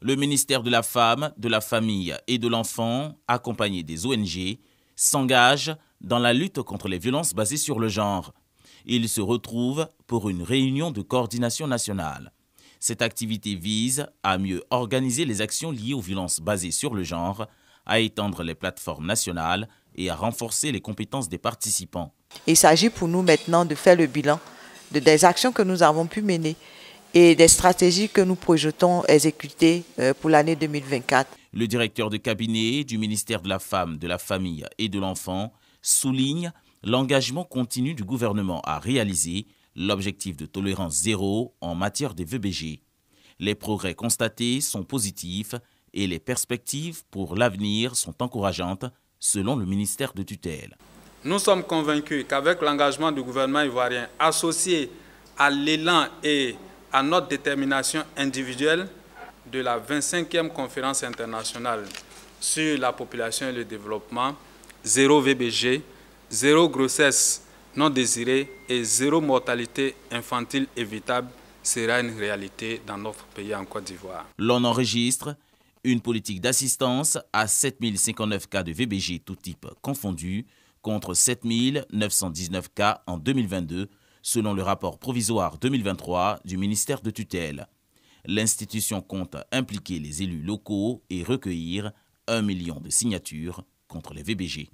le ministère de la Femme, de la Famille et de l'Enfant, accompagné des ONG, s'engage dans la lutte contre les violences basées sur le genre. Il se retrouve pour une réunion de coordination nationale. Cette activité vise à mieux organiser les actions liées aux violences basées sur le genre, à étendre les plateformes nationales et à renforcer les compétences des participants. Il s'agit pour nous maintenant de faire le bilan des actions que nous avons pu mener et des stratégies que nous projetons exécuter euh, pour l'année 2024. Le directeur de cabinet du ministère de la Femme, de la Famille et de l'Enfant souligne l'engagement continu du gouvernement à réaliser l'objectif de tolérance zéro en matière des VBG. Les progrès constatés sont positifs et les perspectives pour l'avenir sont encourageantes, selon le ministère de tutelle. Nous sommes convaincus qu'avec l'engagement du gouvernement ivoirien associé à l'élan et à notre détermination individuelle de la 25e conférence internationale sur la population et le développement, zéro VBG, zéro grossesse non désirée et zéro mortalité infantile évitable sera une réalité dans notre pays en Côte d'Ivoire. L'on enregistre une politique d'assistance à 7059 cas de VBG, tout type confondu, contre 7919 cas en 2022 selon le rapport provisoire 2023 du ministère de tutelle. L'institution compte impliquer les élus locaux et recueillir un million de signatures contre les VBG.